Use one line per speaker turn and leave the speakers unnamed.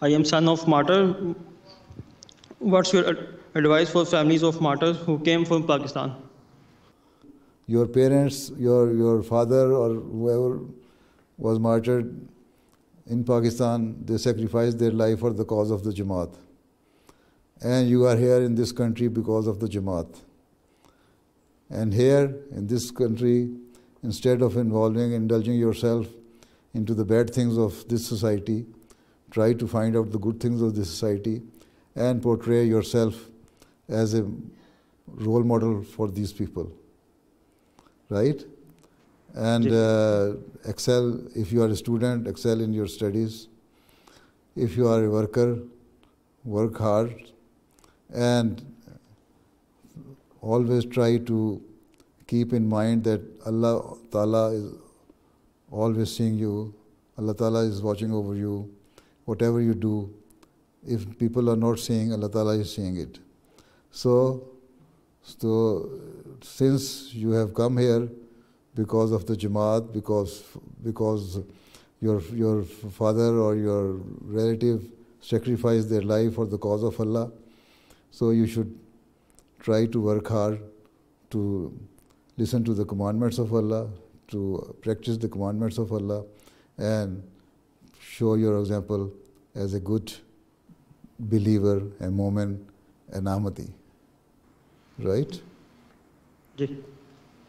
I am son of martyr. What's your advice for families of martyrs who came from Pakistan?
Your parents, your, your father or whoever was martyred in Pakistan, they sacrificed their life for the cause of the Jamaat. And you are here in this country because of the Jamaat. And here in this country, instead of involving, indulging yourself into the bad things of this society, try to find out the good things of the society and portray yourself as a role model for these people right and uh, excel if you are a student excel in your studies if you are a worker work hard and always try to keep in mind that allah ta'ala is always seeing you allah ta'ala is watching over you whatever you do, if people are not seeing, Allah Ta'ala is seeing it. So, so since you have come here because of the Jamaat, because, because your, your father or your relative sacrificed their life for the cause of Allah, so you should try to work hard to listen to the commandments of Allah, to practice the commandments of Allah, and show your example as a good believer, a moment, an amati. Right?
Yes.